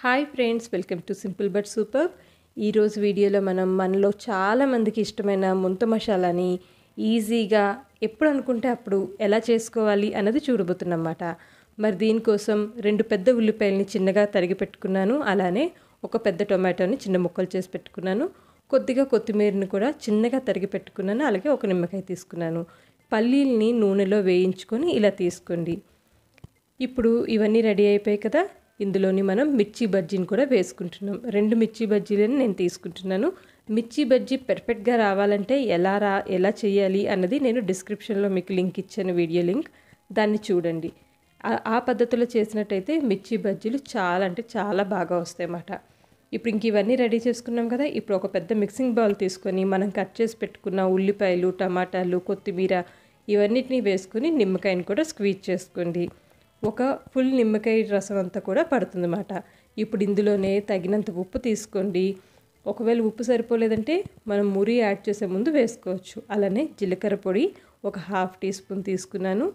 hi friends welcome to simple but super ఈరోజు వీడియోలో మనం మనలో చాలామందికి ఇష్టమైన ముంత మసాలాని ఈజీగా ఎప్పుడు అనుకుంటే అప్పుడు ఎలా చేసుకోవాలి అన్నది చూడబోతున్నమాట మరి దీనికోసం రెండు పెద్ద ఉల్లిపాయలని చిన్నగా తరిగి పెట్టుకున్నాను అలానే ఒక పెద్ద టొమాటోని చిన్న ముక్కలు చేసి పెట్టుకున్నాను కొద్దిగా కొత్తిమీరని కూడా చిన్నగా తరిగి పెట్టుకున్నాను అలాగే ఒక నిమ్మకాయ తీసుకున్నాను పల్లీల్ని నూనెలో వేయించుకొని ఇలా తీసుకోండి ఇప్పుడు ఇవన్నీ రెడీ అయిపోయాయి కదా ఇందులోని మనం మిర్చి బజ్జీని కూడా వేసుకుంటున్నాం రెండు మిర్చి బజ్జీలను నేను తీసుకుంటున్నాను మిర్చి బజ్జీ పెర్ఫెక్ట్గా రావాలంటే ఎలా రా ఎలా చేయాలి అన్నది నేను డిస్క్రిప్షన్లో మీకు లింక్ ఇచ్చాను వీడియో లింక్ దాన్ని చూడండి ఆ పద్ధతిలో చేసినట్టయితే మిర్చి బజ్జీలు చాలా అంటే చాలా బాగా వస్తాయి అన్నమాట ఇప్పుడు ఇంక ఇవన్నీ రెడీ చేసుకున్నాం కదా ఇప్పుడు ఒక పెద్ద మిక్సింగ్ బౌల్ తీసుకొని మనం కట్ చేసి పెట్టుకున్న ఉల్లిపాయలు టమాటాలు కొత్తిమీర ఇవన్నిటిని వేసుకొని నిమ్మకాయని కూడా స్క్వీజ్ చేసుకోండి ఒక ఫుల్ నిమ్మకాయ రసం అంతా కూడా పడుతుంది అన్నమాట ఇప్పుడు ఇందులోనే తగినంత ఉప్పు తీసుకోండి ఒకవేళ ఉప్పు సరిపోలేదంటే మనం మురి యాడ్ చేసే ముందు వేసుకోవచ్చు అలానే జీలకర్ర పొడి ఒక హాఫ్ టీ స్పూన్ తీసుకున్నాను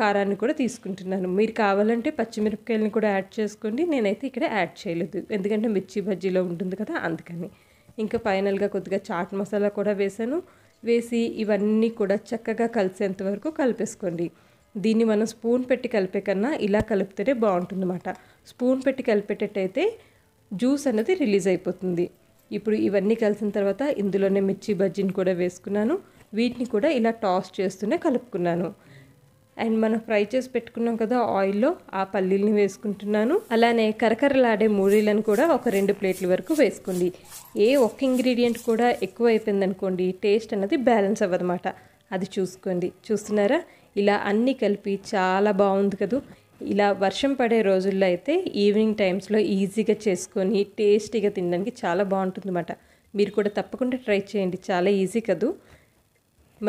కారాన్ని కూడా తీసుకుంటున్నాను మీరు కావాలంటే పచ్చిమిరపకాయలను కూడా యాడ్ చేసుకోండి నేనైతే ఇక్కడ యాడ్ చేయలేదు ఎందుకంటే మిర్చి బజ్జీలో ఉంటుంది కదా అందుకని ఇంకా ఫైనల్గా కొద్దిగా చాట్ మసాలా కూడా వేసాను వేసి ఇవన్నీ కూడా చక్కగా కలిసేంత వరకు కలిపేసుకోండి దీన్ని మనం స్పూన్ పెట్టి కలిపే కన్నా ఇలా కలిపితేనే అన్నమాట స్పూన్ పెట్టి కలిపేటట్టయితే జ్యూస్ అనేది రిలీజ్ అయిపోతుంది ఇప్పుడు ఇవన్నీ కలిసిన తర్వాత ఇందులోనే మిర్చి బజ్జీని కూడా వేసుకున్నాను వీటిని కూడా ఇలా టాస్ చేస్తూనే కలుపుకున్నాను అండ్ మనం ఫ్రై చేసి పెట్టుకున్నాం కదా ఆయిల్లో ఆ పల్లీల్ని వేసుకుంటున్నాను అలానే కరకరలాడే మూరీలను కూడా ఒక రెండు ప్లేట్ల వరకు వేసుకోండి ఏ ఒక్క ఇంగ్రీడియంట్ కూడా ఎక్కువ అయిపోయిందనుకోండి టేస్ట్ అనేది బ్యాలెన్స్ అవ్వదన్నమాట అది చూసుకోండి చూస్తున్నారా ఇలా అన్నీ కలిపి చాలా బాగుంది కదా ఇలా వర్షం పడే రోజుల్లో అయితే ఈవినింగ్ టైమ్స్లో ఈజీగా చేసుకొని టేస్టీగా తినడానికి చాలా బాగుంటుంది మీరు కూడా తప్పకుండా ట్రై చేయండి చాలా ఈజీ కదూ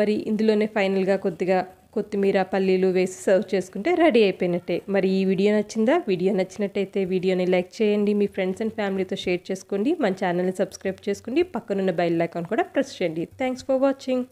మరి ఇందులోనే ఫైనల్గా కొద్దిగా కొత్తిమీర పల్లీలు వేసి సర్వ్ చేసుకుంటే రెడీ అయిపోయినట్టే మరి ఈ వీడియో నచ్చిందా వీడియో నచ్చినట్టయితే వీడియోని లైక్ చేయండి మీ ఫ్రెండ్స్ అండ్ ఫ్యామిలీతో షేర్ చేసుకోండి మన ఛానల్ని సబ్స్క్రైబ్ చేసుకోండి పక్కనున్న బెల్ ఐకాన్ కూడా ప్రెస్ చేయండి థ్యాంక్స్ ఫర్ వాచింగ్